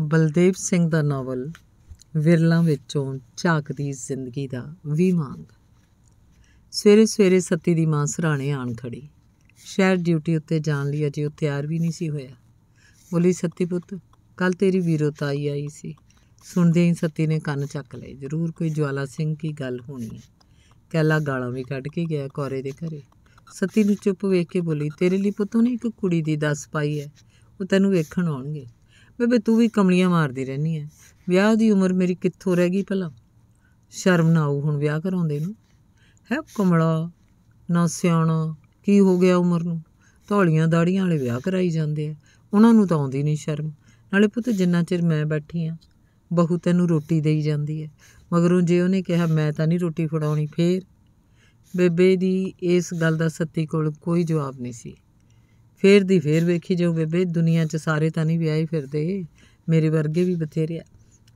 ਬਲਦੇਵ ਸਿੰਘ ਦਾ novel ਵਿਰਲਾ ਵਿੱਚੋਂ ਝਾਕਦੀ ਜ਼ਿੰਦਗੀ ਦਾ ਵੀ ਮੰਗ ਸਵੇਰੇ ਸਵੇਰੇ ਸੱਤੀ ਦੀ ਮਾਂ ਸਰਾਣੇ ਆਣ ਖੜੀ ਸ਼ਹਿਰ ਡਿਊਟੀ ਉੱਤੇ ਜਾਣ ਲਈ ਅਜੇ ਉਹ ਤਿਆਰ ਵੀ ਨਹੀਂ ਸੀ ਹੋਇਆ ਬੋਲੀ ਸੱਤੀ ਪੁੱਤ ਕੱਲ ਤੇਰੀ ਵੀਰੋ ਆਈ ਆਈ ਸੀ ਸੁਣਦੇ ਹੀ ਸੱਤੀ ਨੇ ਕੰਨ ਚੱਕ ਲਏ ਜ਼ਰੂਰ ਕੋਈ ਜਵਾਲਾ ਸਿੰਘ ਕੀ ਗੱਲ ਹੋਣੀ ਹੈ ਕਹਿਲਾ ਗਾਲਾਂ ਵੀ ਕੱਢ ਕੇ ਗਿਆ ਕੋਰੇ ਦੇ ਘਰੇ ਸੱਤੀ ਨੂੰ ਚੁੱਪ ਵੇਖ ਕੇ ਬੋਲੀ ਤੇਰੇ ਲਈ ਪੁੱਤੋਂ ਨੇ ਇੱਕ ਕੁੜੀ ਦੀ ਦੱਸ ਪਾਈ ਹੈ ਉਹ ਤੈਨੂੰ ਵੇਖਣ ਆਉਣਗੇ ਬੇਬੇ ਤੂੰ ਵੀ ਕਮਲੀਆਂ ਮਾਰਦੀ ਰਹਿਨੀ ਐ ਵਿਆਹ ਦੀ ਉਮਰ ਮੇਰੀ ਕਿੱਥੋਂ ਰਹਿ ਗਈ ਭਲਾ ਸ਼ਰਮ ਨਾ ਆਉ ਹੁਣ ਵਿਆਹ ਕਰਾਉਂਦੇ ਨੂੰ ਹੈ ਕਮਲਾ ਨਾ ਸਿਆਣਾ ਕੀ ਹੋ ਗਿਆ ਉਮਰ ਨੂੰ ਧੌਲੀਆਂ ਦਾੜੀਆਂ ਵਾਲੇ ਵਿਆਹ ਕਰਾਈ ਜਾਂਦੇ ਆ ਉਹਨਾਂ ਨੂੰ ਤਾਂ ਆਉਂਦੀ ਨਹੀਂ ਸ਼ਰਮ ਨਾਲੇ ਪੁੱਤ ਜਿੰਨਾ ਚਿਰ ਮੈਂ ਬੈਠੀ ਆ ਬਹੂ ਤੈਨੂੰ ਰੋਟੀ ਦੇਈ ਜਾਂਦੀ ਐ ਮਗਰੋਂ ਜੇ ਉਹਨੇ ਕਿਹਾ ਮੈਂ ਤਾਂ ਨਹੀਂ ਰੋਟੀ ਫੜਾਉਣੀ ਫੇਰ ਬੇਬੇ ਦੀ ਇਸ ਗੱਲ ਦਾ ਸੱਤੀ ਕੋਲ ਕੋਈ ਜਵਾਬ ਨਹੀਂ ਸੀ ਫੇਰ ਦੀ ਫੇਰ ਵੇਖੀ ਜਾਓ ਬੇਬੇ ਦੁਨੀਆ 'ਚ ਸਾਰੇ ਤਾਂ ਨਹੀਂ ਵਿਆਹੀ ਫਿਰਦੇ ਮੇਰੇ ਵਰਗੇ ਵੀ ਬਥੇਰੇ ਆ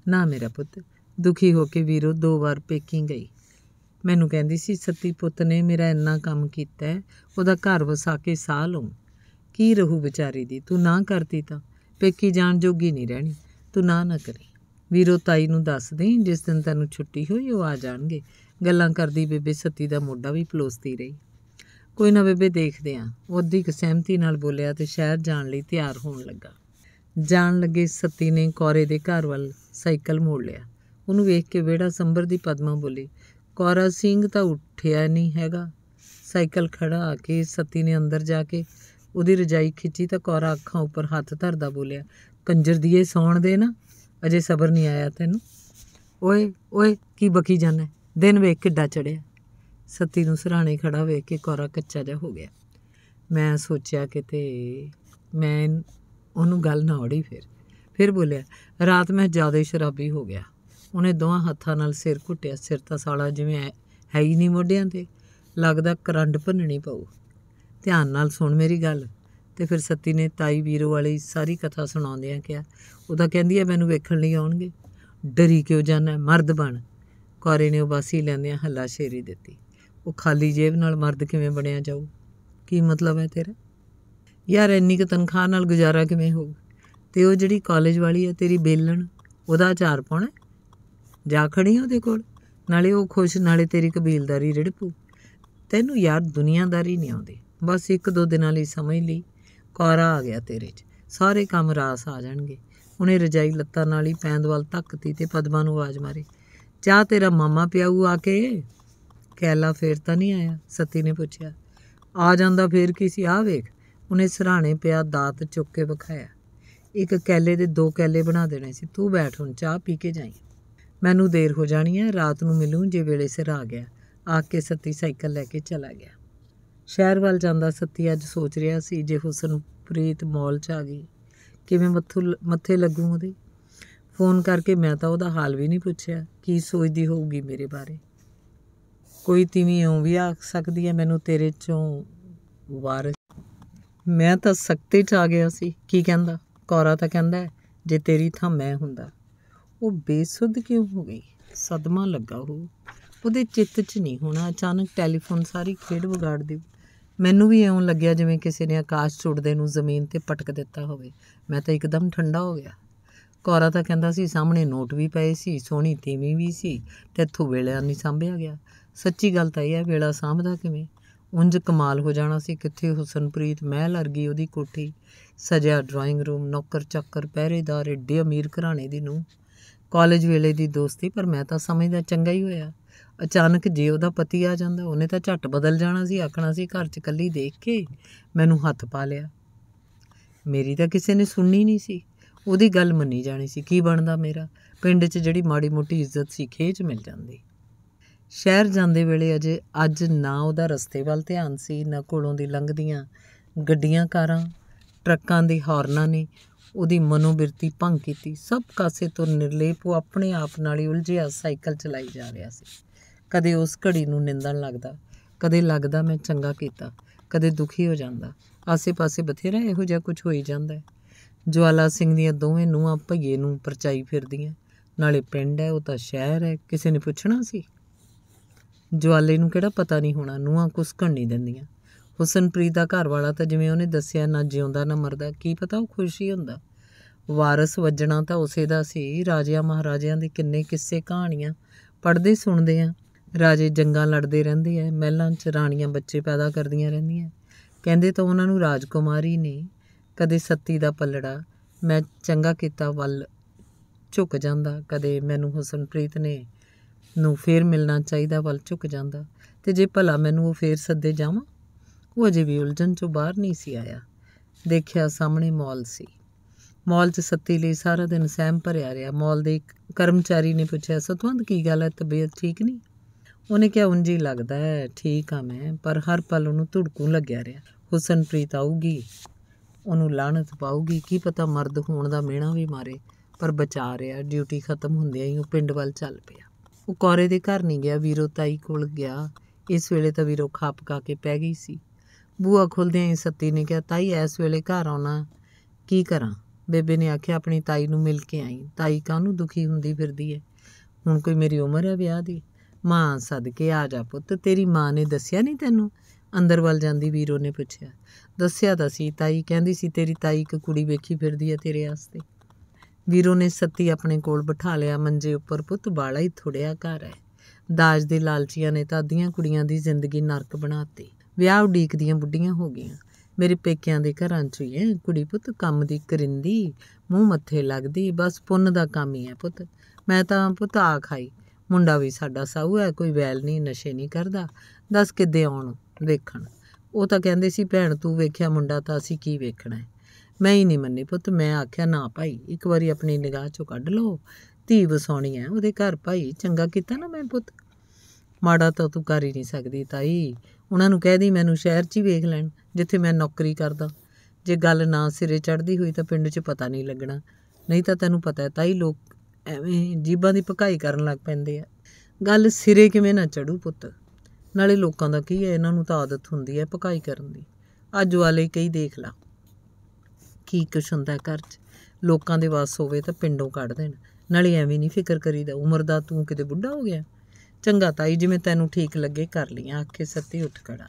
ਨਾ ਮੇਰਾ ਪੁੱਤ ਦੁਖੀ ਹੋ ਕੇ ਵੀਰੋ ਦੋ ਵਾਰ ਪੇਕੀ ਗਈ ਮੈਨੂੰ ਕਹਿੰਦੀ ਸੀ ਸੱਤੀ ਪੁੱਤ ਨੇ ਮੇਰਾ ਇੰਨਾ ਕੰਮ ਕੀਤਾ ਉਹਦਾ ਘਰ ਵਸਾ ਕੇ ਸਾਹ ਲਉ ਕੀ ਰਹੂ ਵਿਚਾਰੀ ਦੀ ਤੂੰ ਨਾ ਕਰਦੀ ਤਾਂ ਪੇਕੀ ਜਾਣ ਜੋਗੀ ਨਹੀਂ ਰਹਿਣੀ ਤੂੰ ਨਾ ਨਾ ਕਰੀ ਵੀਰੋ ਤਾਈ ਨੂੰ ਦੱਸ ਦੇ ਜਿਸ ਦਿਨ ਤੈਨੂੰ ਛੁੱਟੀ ਹੋਈ ਉਹ ਆ ਜਾਣਗੇ ਗੱਲਾਂ ਕਰਦੀ ਬੇਬੇ ਸੱਤੀ ਦਾ ਮੋਢਾ ਵੀ ਪਲੋਸਦੀ ਰਹੀ ਕੋਈ ਨਾ ਬੇਬੇ ਦੇਖਦੇ ਆ ਉਹਦੀ ਇੱਕ ਸਹਿਮਤੀ ਨਾਲ ਬੋਲਿਆ ਤੇ ਸ਼ਹਿਰ ਜਾਣ ਲਈ ਤਿਆਰ ਹੋਣ ਲੱਗਾ ਜਾਣ ਲੱਗੇ ਸਤੀ ਨੇ ਕੋਰੇ ਦੇ ਘਰ ਵੱਲ ਸਾਈਕਲ ਮੋੜ ਲਿਆ ਉਹਨੂੰ ਵੇਖ ਕੇ ਵੇੜਾ ਸੰਬਰ ਦੀ ਪਦਮਾ ਬੋਲੀ ਕੋਰਾ ਸਿੰਘ ਤਾਂ ਉੱਠਿਆ ਨਹੀਂ ਹੈਗਾ ਸਾਈਕਲ ਖੜਾ ਆ ਕੇ ਸਤੀ ਨੇ ਅੰਦਰ ਜਾ ਕੇ ਉਹਦੀ ਰਜਾਈ ਖਿੱਚੀ ਤਾਂ ਕੋਰਾ ਅੱਖਾਂ ਉੱਪਰ ਹੱਥ ਧਰਦਾ ਬੋਲਿਆ ਕੰਜਰ ਦੀਏ ਸੌਣ ਦੇ ਨਾ ਅਜੇ ਸਬਰ ਨਹੀਂ ਆਇਆ ਤੈਨੂੰ ਓਏ ਓਏ ਕੀ ਬਕੀ ਜਾਣਾ ਦਿਨ ਵੇਖ ਕਿੱਡਾ ਚੜਿਆ ਸਤੀ ਨੂੰ ਸਰਾਣੇ ਖੜਾ ਵੇਖ ਕੇ ਕੋਰਾ ਕੱਚਾ ਜਿਹਾ ਹੋ ਗਿਆ ਮੈਂ ਸੋਚਿਆ ਕਿ ਤੇ ਮੈਂ ਉਹਨੂੰ ਗੱਲ ਨਾ ਔੜੀ ਫਿਰ ਫਿਰ ਬੋਲਿਆ ਰਾਤ ਮੈਂ ਜ਼ਿਆਦਾ ਸ਼ਰਾਬੀ ਹੋ ਗਿਆ ਉਹਨੇ ਦੋਹਾਂ ਹੱਥਾਂ ਨਾਲ ਸਿਰ ਘੁੱਟਿਆ ਸਿਰ ਤਾਂ ਸਾਲਾ ਜਿਵੇਂ ਹੈ ਹੀ ਨਹੀਂ ਮੋਢਿਆਂ ਤੇ ਲੱਗਦਾ ਕਰੰਡ ਭੰਨਣੀ ਪਊ ਧਿਆਨ ਨਾਲ ਸੁਣ ਮੇਰੀ ਗੱਲ ਤੇ ਫਿਰ ਸਤੀ ਨੇ ਤਾਈ ਵੀਰੋ ਵਾਲੀ ਸਾਰੀ ਕਥਾ ਸੁਣਾਉਂਦਿਆਂ ਕਿਹਾ ਉਹ ਤਾਂ ਕਹਿੰਦੀ ਆ ਮੈਨੂੰ ਵੇਖਣ ਲਈ ਆਉਣਗੇ ਡਰੀ ਕਿਉਂ ਜਾਣਾ ਮਰਦ ਬਣ ਕੋਰੇ ਨੇ ਉਬਾਸੀ ਲੈਂਦਿਆਂ ਹੱਲਾ ਸ਼ੇਰੀ ਦਿੱਤੀ ਉਹ ਖਾਲੀ ਜੇਬ ਨਾਲ ਮਰਦ ਕਿਵੇਂ ਬਣਿਆ ਜਾਊ ਕੀ ਮਤਲਬ ਹੈ ਤੇਰਾ ਯਾਰ ਇੰਨੀ ਕਿ ਤਨਖਾਹ ਨਾਲ ਗੁਜ਼ਾਰਾ ਕਿਵੇਂ ਹੋਊ ਤੇ ਉਹ ਜਿਹੜੀ ਕਾਲਜ ਵਾਲੀ ਹੈ ਤੇਰੀ ਬੇਲਣ ਉਹਦਾ ਆਚਾਰ ਪਾਉਣਾ ਜਾ ਖੜੀ ਉਹਦੇ ਕੋਲ ਨਾਲੇ ਉਹ ਖੁਸ਼ ਨਾਲੇ ਤੇਰੀ ਕਬੀਲਦਾਰੀ ਰੜਪੂ ਤੈਨੂੰ ਯਾਰ ਦੁਨੀਆਦਾਰੀ ਨਹੀਂ ਆਉਂਦੀ ਬਸ ਇੱਕ ਦੋ ਦਿਨਾਂ ਲਈ ਸਮਝ ਲਈ ਕੋਰਾ ਆ ਗਿਆ ਤੇਰੇ 'ਚ ਸਾਰੇ ਕੰਮ ਰਾਸ ਆ ਜਾਣਗੇ ਉਹਨੇ ਰਜਾਈ ਲੱਤਾਂ ਨਾਲ ਹੀ ਪੈਂਦਵਾਲ ਧੱਕਤੀ ਤੇ ਪਦਮਾ ਨੂੰ ਆਵਾਜ਼ ਮਾਰੀ ਚਾਹ ਤੇਰਾ ਮਾਮਾ ਪਿਆਊ ਆ ਕੇ ਕੈਲਾ ਫੇਰ ਤਾਂ ਨਹੀਂ ਆਇਆ ਸਤੀ ਨੇ ਪੁੱਛਿਆ ਆ ਜਾਂਦਾ ਫੇਰ ਕੀ ਸੀ ਆ ਵੇਖ ਉਹਨੇ ਸਰਾਣੇ ਪਿਆ ਦਾਤ ਚੁੱਕ ਕੇ ਵਿਖਾਇਆ ਇੱਕ ਕੈਲੇ ਦੇ ਦੋ ਕੈਲੇ ਬਣਾ ਦੇਣੇ ਸੀ ਤੂੰ ਬੈਠ ਹੁਣ ਚਾਹ ਪੀ ਕੇ ਜਾਈ ਮੈਨੂੰ ਦੇਰ ਹੋ ਜਾਣੀ ਹੈ ਰਾਤ ਨੂੰ ਮਿਲੂੰ ਜੇ ਵੇਲੇ ਸਿਰ ਆ ਗਿਆ ਆ ਕੇ ਸਤੀ ਸਾਈਕਲ ਲੈ ਕੇ ਚਲਾ ਗਿਆ ਸ਼ਹਿਰ ਵੱਲ ਜਾਂਦਾ ਸਤੀ ਅੱਜ ਸੋਚ ਰਿਹਾ ਸੀ ਜੇ ਹੁਸਨ ਪ੍ਰੀਤ ਮੌਲ ਚ ਆ ਗਈ ਕਿਵੇਂ ਮੱਥੂ ਮੱਥੇ ਲੱਗੂ ਉਹਦੇ ਫੋਨ ਕਰਕੇ ਮੈਂ ਤਾਂ ਉਹਦਾ ਹਾਲ ਵੀ ਨਹੀਂ ਪੁੱਛਿਆ ਕੀ ਸੋਚਦੀ ਹੋਊਗੀ ਮੇਰੇ ਬਾਰੇ ਕੋਈ ਤਿਵੀਂ ਇਉਂ ਵੀ ਆ ਸਕਦੀ ਹੈ ਮੈਨੂੰ ਤੇਰੇ ਚੋਂ ਵਾਰਿਸ ਮੈਂ ਤਾਂ ਸਖਤੇ ਚ ਆ ਗਿਆ ਸੀ ਕੀ ਕਹਿੰਦਾ ਕੌਰਾ ਤਾਂ ਕਹਿੰਦਾ ਜੇ ਤੇਰੀ ਥਾਂ ਮੈਂ ਹੁੰਦਾ ਉਹ ਬੇਸੁੱਧ ਕਿਉਂ ਹੋ ਗਈ ਸਦਮਾ ਲੱਗਾ ਉਹ ਉਹਦੇ ਚਿੱਤ 'ਚ ਨਹੀਂ ਹੋਣਾ ਅਚਾਨਕ ਟੈਲੀਫੋਨ ਸਾਰੀ ਖੇਡ ਵਿਗਾੜ ਦੀ ਮੈਨੂੰ ਵੀ ਐਉਂ ਲੱਗਿਆ ਜਿਵੇਂ ਕਿਸੇ ਨੇ ਆਕਾਸ਼ ਛੁੱਟਦੇ ਨੂੰ ਜ਼ਮੀਨ ਤੇ ਪਟਕ ਦਿੱਤਾ ਹੋਵੇ ਮੈਂ ਤਾਂ ਇੱਕਦਮ ਠੰਡਾ ਹੋ ਗਿਆ ਕੌਰਾ ਤਾਂ ਕਹਿੰਦਾ ਸੀ ਸਾਹਮਣੇ ਨੋਟ ਵੀ ਪਏ ਸੀ ਸੋਹਣੀ ਤੀਵੀਂ ਵੀ ਸੀ ਤੇ ਇੱਥੋਂ ਨਹੀਂ ਸੰਭਿਆ ਗਿਆ ਸੱਚੀ ਗੱਲ ਤਾਂ ਇਹ ਹੈ ਵੇਲਾ ਸਾਹਮਦਾ ਕਿਵੇਂ ਉਂਝ ਕਮਾਲ ਹੋ ਜਾਣਾ ਸੀ ਕਿੱਥੇ ਹੁਸਨਪ੍ਰੀਤ ਮਹਿਲ ਅਰਗੀ ਉਹਦੀ ਕੋਠੀ ਸਜਿਆ ਡਰਾਇੰਗ ਰੂਮ ਨੌਕਰ ਚੱਕਰ ਪਹਿਰੇਦਾਰ ਏਡੇ ਅਮੀਰ ਘਰਾਣੇ ਦੀ ਨੂੰ ਕਾਲਜ ਵੇਲੇ ਦੀ ਦੋਸਤੀ ਪਰ ਮੈਂ ਤਾਂ ਸਮਝਦਾ ਚੰਗਾ ਹੀ ਹੋਇਆ ਅਚਾਨਕ ਜੇ ਉਹਦਾ ਪਤੀ ਆ ਜਾਂਦਾ ਉਹਨੇ ਤਾਂ ਝੱਟ ਬਦਲ ਜਾਣਾ ਸੀ ਆਖਣਾ ਸੀ ਘਰ 'ਚ ਇਕੱਲੀ ਦੇਖ ਕੇ ਮੈਨੂੰ ਹੱਥ ਪਾ ਲਿਆ ਮੇਰੀ ਤਾਂ ਕਿਸੇ ਨੇ ਸੁਣਨੀ ਨਹੀਂ ਸੀ ਉਹਦੀ ਗੱਲ ਮੰਨੀ ਜਾਣੀ ਸੀ ਕੀ ਬਣਦਾ ਮੇਰਾ ਪਿੰਡ 'ਚ ਜਿਹੜੀ ਮਾੜੀ ਮੋਟੀ ਇੱਜ਼ਤ ਸੀ ਖੇਚ ਮਿਲ ਜਾਂਦੀ ਸ਼ਹਿਰ ਜਾਂਦੇ ਵੇਲੇ ਅਜੇ ਅੱਜ ਨਾ ਉਹਦਾ ਰਸਤੇ ਵੱਲ ਧਿਆਨ ਸੀ ਨਾ ਕੋਲੋਂ ਦੀ ਲੰਘਦੀਆਂ ਗੱਡੀਆਂ ਕਾਰਾਂ ਟਰੱਕਾਂ ਦੇ ਹਾਰਨਾਂ ਨੇ ਉਹਦੀ ਮਨੋਬਿਰਤੀ ਭੰਗ ਕੀਤੀ ਸਭ ਕਾਸੇ ਤੋਂ ਨਿਰਲੇਪ ਉਹ ਆਪਣੇ ਆਪ ਨਾਲ ਹੀ ਉਲਝਿਆ ਸਾਈਕਲ ਚਲਾਈ ਜਾ ਰਿਹਾ ਸੀ ਕਦੇ ਉਸ ਘੜੀ ਨੂੰ ਨਿੰਦਣ ਲੱਗਦਾ ਕਦੇ ਲੱਗਦਾ ਮੈਂ ਚੰਗਾ ਕੀਤਾ ਕਦੇ ਦੁਖੀ ਹੋ ਜਾਂਦਾ ਆਸੇ-ਪਾਸੇ ਬਥੇਰਾ ਇਹੋ ਜਿਹਾ ਕੁਝ ਹੋਈ ਜਾਂਦਾ ਜਵਾਲਾ ਸਿੰਘ ਦੀਆਂ ਦੋਵੇਂ ਨੂੰਹਾਂ ਭਈਏ ਨੂੰ ਪਰਚਾਈ ਫਿਰਦੀਆਂ ਨਾਲੇ ਪਿੰਡ ਹੈ ਉਹ ਤਾਂ ਸ਼ਹਿਰ ਹੈ ਕਿਸੇ ਨੇ ਪੁੱਛਣਾ ਸੀ ਜਵਾਲੇ ਨੂੰ ਕਿਹੜਾ ਪਤਾ ਨਹੀਂ ਹੋਣਾ ਨੂੰਹਾਂ ਕੁਸਕਣ ਨਹੀਂ ਦਿੰਦੀਆਂ ਹੁਸਨਪ੍ਰੀਤ ਦਾ ਘਰ ਵਾਲਾ ਤਾਂ ਜਿਵੇਂ ਉਹਨੇ ਦੱਸਿਆ ਨਾ ਜਿਉਂਦਾ ਨਾ ਮਰਦਾ ਕੀ ਪਤਾ ਉਹ ਖੁਸ਼ ਹੀ ਹੁੰਦਾ ਵਾਰਸ ਵੱਜਣਾ ਤਾਂ ਉਸੇ ਦਾ ਸੀ ਰਾਜਿਆਂ ਮਹਾਰਾਜਿਆਂ ਦੇ ਕਿੰਨੇ ਕਿੱਸੇ ਕਹਾਣੀਆਂ ਪੜਦੇ ਸੁਣਦੇ ਆ ਰਾਜੇ ਜੰਗਾਂ ਲੜਦੇ ਰਹਿੰਦੇ ਐ ਮਹਿਲਾਂ 'ਚ ਰਾਣੀਆਂ ਬੱਚੇ ਪੈਦਾ ਕਰਦੀਆਂ ਰਹਿੰਦੀਆਂ ਕਹਿੰਦੇ ਤਾਂ ਉਹਨਾਂ ਨੂੰ ਰਾਜਕੁਮਾਰੀ ਨੇ ਕਦੇ ਸੱਤੀ ਦਾ ਪੱਲੜਾ ਮੈਂ ਚੰਗਾ ਕੀਤਾ ਵੱਲ ਝੁਕ ਜਾਂਦਾ ਕਦੇ ਮੈਨੂੰ ਹੁਸਨਪ੍ਰੀਤ ਨੇ ਨੂੰ ਫੇਰ ਮਿਲਣਾ ਚਾਹੀਦਾ ਵੱਲ ਝੁਕ ਜਾਂਦਾ ਤੇ ਜੇ ਭਲਾ ਮੈਨੂੰ ਉਹ ਫੇਰ ਸੱਦੇ ਜਾਵਾਂ ਉਹ ਅਜੇ ਵੀ ਉਲਝਣ ਚੋਂ ਬਾਹਰ ਨਹੀਂ ਸੀ ਆਇਆ ਦੇਖਿਆ ਸਾਹਮਣੇ ਮਾਲ ਸੀ ਮਾਲ 'ਚ ਸੱਤੀ ਲਈ ਸਾਰਾ ਦਿਨ ਸਹਿਮ ਭਰਿਆ ਰਿਹਾ ਮਾਲ ਦੇ ਕਰਮਚਾਰੀ ਨੇ ਪੁੱਛਿਆ ਸਤਵੰਦ ਕੀ ਗੱਲ ਹੈ ਤਬੀਅਤ ਠੀਕ ਨਹੀਂ ਉਹਨੇ ਕਿਹਾ ਉਂਝ ਹੀ ਲੱਗਦਾ ਹੈ ਠੀਕ ਆ ਮੈਂ ਪਰ ਹਰ ਪਲ ਉਹਨੂੰ ਧੜਕੂ ਲੱਗਿਆ ਰਿਹਾ ਹੁਸਨਪ੍ਰੀਤ ਆਊਗੀ ਉਹਨੂੰ ਲਾਣਤ ਪਾਊਗੀ ਕੀ ਪਤਾ ਮਰਦ ਹੋਣ ਦਾ ਮਿਹਣਾ ਵੀ ਮਾਰੇ ਪਰ ਬਚਾ ਰਿਹਾ ਡਿਊਟੀ ਖਤਮ ਹੁੰਦਿਆਂ ਹੀ ਉਹ ਪਿੰਡ ਵੱਲ ਚੱਲ ਪਿਆ ਉਹ ਕੋਰੇ ਦੇ ਘਰ ਨਹੀਂ ਗਿਆ ਵੀਰੋ ਤਾਈ ਕੋਲ ਗਿਆ ਇਸ ਵੇਲੇ ਤਾਂ ਵੀਰੋ ਖਾਪ ਕਾ ਕੇ ਪੈ ਗਈ ਸੀ ਬੂਆ ਖੁੱਲਦੇ ਹੀ ਸੱਤੀ ਨੇ ਕਿਹਾ ਤਾਈ ਇਸ ਵੇਲੇ ਘਰ ਆਉਣਾ ਕੀ ਕਰਾਂ ਬੇਬੇ ਨੇ ਆਖਿਆ ਆਪਣੀ ਤਾਈ ਨੂੰ ਮਿਲ ਕੇ ਆਈ ਤਾਈ ਕਾਹਨੂੰ ਦੁਖੀ ਹੁੰਦੀ ਫਿਰਦੀ ਐ ਹੁਣ ਕੋਈ ਮੇਰੀ ਉਮਰ ਐ ਵਿਆਹ ਦੀ ਮਾਂ ਸਦਕੇ ਆ ਜਾ ਪੁੱਤ ਤੇਰੀ ਮਾਂ ਨੇ ਦੱਸਿਆ ਨਹੀਂ ਤੈਨੂੰ ਅੰਦਰ ਵੱਲ ਜਾਂਦੀ ਵੀਰੋ ਨੇ ਪੁੱਛਿਆ ਦੱਸਿਆ ਤਾਂ ਸੀ ਤਾਈ ਕਹਿੰਦੀ ਸੀ ਤੇਰੀ ਤਾਈ ਇੱਕ ਕੁੜੀ ਵੇਖੀ ਫਿਰਦੀ ਐ ਤੇਰੇ ਆਸਤੇ ਵੀਰੋ ਨੇ ਸੱਤੀ ਆਪਣੇ ਕੋਲ ਬਿਠਾ ਲਿਆ ਮੰਜੇ ਉੱਪਰ ਪੁੱਤ ਬਾਲਾ ਹੀ ਥੋੜਿਆ ਘਰ ਹੈ ਦਾਜ ਦੇ ਲਾਲਚੀਆਂ ਨੇ ਤਾਂ ਅਧੀਆਂ ਕੁੜੀਆਂ ਦੀ ਜ਼ਿੰਦਗੀ ਨਰਕ ਬਣਾਤੀ ਵਿਆਹ ਉਡੀਕਦੀਆਂ ਬੁੱਢੀਆਂ ਹੋ ਗਈਆਂ ਮੇਰੇ ਪੇਕਿਆਂ ਦੇ ਘਰਾਂ 'ਚ ਹੀ ਐ ਕੁੜੀ ਪੁੱਤ ਕੰਮ ਦੀ ਕਰਿੰਦੀ ਮੂੰਹ ਮੱਥੇ ਲੱਗਦੀ ਬਸ ਪੁੰਨ ਦਾ ਕੰਮ ਹੀ ਐ ਪੁੱਤ ਮੈਂ ਤਾਂ ਪੁੱਤ ਆ ਖਾਈ ਮੁੰਡਾ ਵੀ ਸਾਡਾ ਸਾਹੂ ਐ ਕੋਈ ਵੈਲ ਨਹੀਂ ਨਸ਼ੇ ਨਹੀਂ ਕਰਦਾ ਦੱਸ ਕਿੱਦੇ ਆਉਣ ਵੇਖਣ ਉਹ ਤਾਂ ਕਹਿੰਦੇ ਸੀ ਭੈਣ ਤੂੰ ਵੇਖਿਆ ਮੁੰਡਾ ਤਾਂ ਅਸੀਂ ਕੀ ਵੇਖਣਾ ਹੈ ਮੈਂ ਹੀ ਨਹੀਂ ਮੰਨੀ ਪੁੱਤ ਮੈਂ ਆਖਿਆ ਨਾ ਭਾਈ ਇੱਕ ਵਾਰੀ ਆਪਣੀ ਨਿਗਾਹ ਚੋਂ ਕੱਢ ਲਓ ਧੀ ਵਸਾਉਣੀ ਹੈ ਉਹਦੇ ਘਰ ਭਾਈ ਚੰਗਾ ਕੀਤਾ ਨਾ ਮੈਂ ਪੁੱਤ ਮਾੜਾ ਤਾਂ ਤੂੰ ਕਰ ਹੀ ਨਹੀਂ ਸਕਦੀ ਤਾਈ ਉਹਨਾਂ ਨੂੰ ਕਹਿ ਦੀ ਮੈਨੂੰ ਸ਼ਹਿਰ 'ਚ ਹੀ ਵੇਖ ਲੈਣ ਜਿੱਥੇ ਮੈਂ ਨੌਕਰੀ ਕਰਦਾ ਜੇ ਗੱਲ ਨਾ ਸਿਰੇ ਚੜਦੀ ਹੋਈ ਤਾਂ ਪਿੰਡ 'ਚ ਪਤਾ ਨਹੀਂ ਲੱਗਣਾ ਨਹੀਂ ਤਾਂ ਤੈਨੂੰ ਪਤਾ ਹੈ ਤਾਈ ਲੋਕ ਐਵੇਂ ਜੀਬਾਂ ਦੀ ਭਕਾਈ ਕਰਨ ਲੱਗ ਪੈਂਦੇ ਆ ਗੱਲ ਸਿਰੇ ਕਿਵੇਂ ਨਾ ਚੜੂ ਪੁੱਤ ਨਾਲੇ ਲੋਕਾਂ ਦਾ ਕੀ ਹੈ ਇਹਨਾਂ ਨੂੰ ਤਾਂ ਆਦਤ ਹੁੰਦੀ ਹੈ ਭਕਾਈ ਕਰਨ ਦੀ ਅੱਜ ਵਾਲੇ ਕਈ ਦੇਖ ਲਾ ਕੀ ਕੁਛ ਹੁੰਦਾ ਘਰ 'ਚ ਲੋਕਾਂ ਦੇ ਵਾਸ ਹੋਵੇ ਤਾਂ ਪਿੰਡੋਂ ਕੱਢ ਦੇਣ ਨਾਲੇ ਐਵੇਂ ਨਹੀਂ ਫਿਕਰ ਕਰੀਦਾ ਉਮਰ ਦਾ ਤੂੰ ਕਿਤੇ ਬੁੱਢਾ ਹੋ ਗਿਆ ਚੰਗਾ ਤਾਈ ਜਿਵੇਂ ਤੈਨੂੰ ਠੀਕ ਲੱਗੇ ਕਰ ਲੀਆਂ ਆਖੇ ਸੱਤੀ ਉੱਠ ਖੜਾ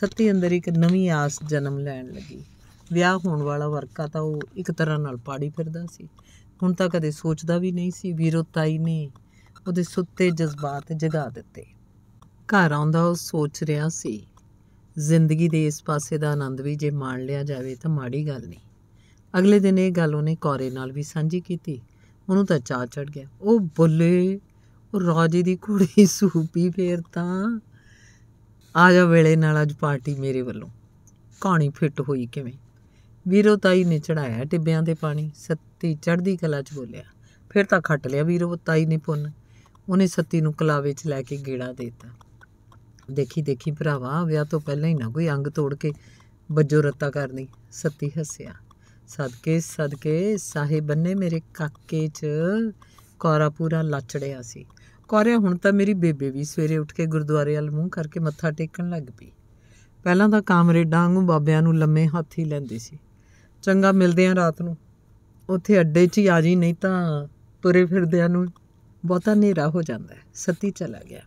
ਸੱਤੀ ਅੰਦਰ ਇੱਕ ਨਵੀਂ ਆਸ ਜਨਮ ਲੈਣ ਲੱਗੀ ਵਿਆਹ ਹੋਣ ਵਾਲਾ ਵਰਕਾ ਤਾਂ ਉਹ ਇੱਕ ਤਰ੍ਹਾਂ ਨਾਲ ਪਾੜੀ ਫਿਰਦਾ ਸੀ ਹੁਣ ਤਾਂ ਕਦੇ ਸੋਚਦਾ ਵੀ ਨਹੀਂ ਸੀ ਵੀਰੋ ਤਾਈ ਨੇ ਉਹਦੇ ਸੁੱਤੇ ਜਜ਼ਬਾਤ ਜਗਾ ਦਿੱਤੇ ਘਰ ਆਉਂਦਾ ਉਹ ਸੋਚ ਰਿਹਾ ਸੀ ਜ਼ਿੰਦਗੀ ਦੇ ਇਸ ਪਾਸੇ ਦਾ ਆਨੰਦ ਵੀ ਜੇ ਮਾਣ ਲਿਆ ਜਾਵੇ ਤਾਂ ਮਾੜੀ ਗੱਲ ਨਹੀਂ ਅਗਲੇ ਦਿਨ ਇਹ ਗੱਲ ਉਹਨੇ ਕੋਰੇ ਨਾਲ ਵੀ ਸਾਂਝੀ ਕੀਤੀ ਉਹਨੂੰ ਤਾਂ ਚਾਹ ਚੜ ਗਿਆ ਉਹ ਬੋਲੇ ਉਹ ਰਾਜੇ ਦੀ ਕੁੜੀ ਸੂਪੀ ਫੇਰ ਤਾਂ ਆ ਜਾ ਵੇਲੇ ਨਾਲ ਅੱਜ ਪਾਰਟੀ ਮੇਰੇ ਵੱਲੋਂ ਕਹਾਣੀ ਫਿੱਟ ਹੋਈ ਕਿਵੇਂ ਵੀਰੋ ਤਾਈ ਨੇ ਚੜਾਇਆ ਟਿੱਬਿਆਂ ਦੇ ਪਾਣੀ ਸੱਤੀ ਚੜਦੀ ਕਲਾ 'ਚ ਬੋਲਿਆ ਫਿਰ ਤਾਂ ਖੱਟ ਲਿਆ ਵੀਰੋ ਤਾਈ ਨੇ ਪੁੰਨ ਉਹਨੇ ਸੱਤੀ ਨੂੰ ਕਲਾਵੇ 'ਚ ਲੈ ਕੇ ਗੇੜਾ ਦਿੱਤਾ ਦੇਖੀ ਦੇਖੀ ਭਰਾਵਾ ਵਿਆਹ ਤੋਂ ਪਹਿਲਾਂ ਹੀ ਨਾ ਕੋਈ ਅੰਗ ਤੋੜ ਕੇ ਬੱਜੋ ਰੱਤਾ ਕਰਨੀ ਸੱਤੀ ਹੱਸਿਆ ਸਦਕੇ ਸਦਕੇ ਸਾਹਿਬ ਬੰਨੇ ਮੇਰੇ ਕਾਕੇ 'ਚ ਕੋਰਾ ਪੂਰਾ ਲਾਚੜਿਆ ਸੀ ਕੋਰਿਆ ਹੁਣ ਤਾਂ ਮੇਰੀ ਬੇਬੇ ਵੀ ਸਵੇਰੇ ਉੱਠ ਕੇ ਗੁਰਦੁਆਰੇ ਵੱਲ ਮੂੰਹ ਕਰਕੇ ਮੱਥਾ ਟੇਕਣ ਲੱਗ ਪਈ ਪਹਿਲਾਂ ਤਾਂ ਕਾਮਰੇਡਾਂ ਵਾਂਗੂ ਬਾਬਿਆਂ ਨੂੰ ਲੰਮੇ ਹੱਥ ਹੀ ਲੈਂਦੀ ਸੀ ਚੰਗਾ ਮਿਲਦੇ ਆ ਰਾਤ ਨੂੰ ਉੱਥੇ ਅੱਡੇ 'ਚ ਹੀ ਆ ਜੀ ਨਹੀਂ ਤਾਂ ਤੁਰੇ ਫਿਰਦਿਆਂ ਨੂੰ ਬਹੁਤਾ ਨੇਰਾ ਹੋ ਜਾਂਦਾ ਸੱਤੀ ਚਲਾ ਗਿਆ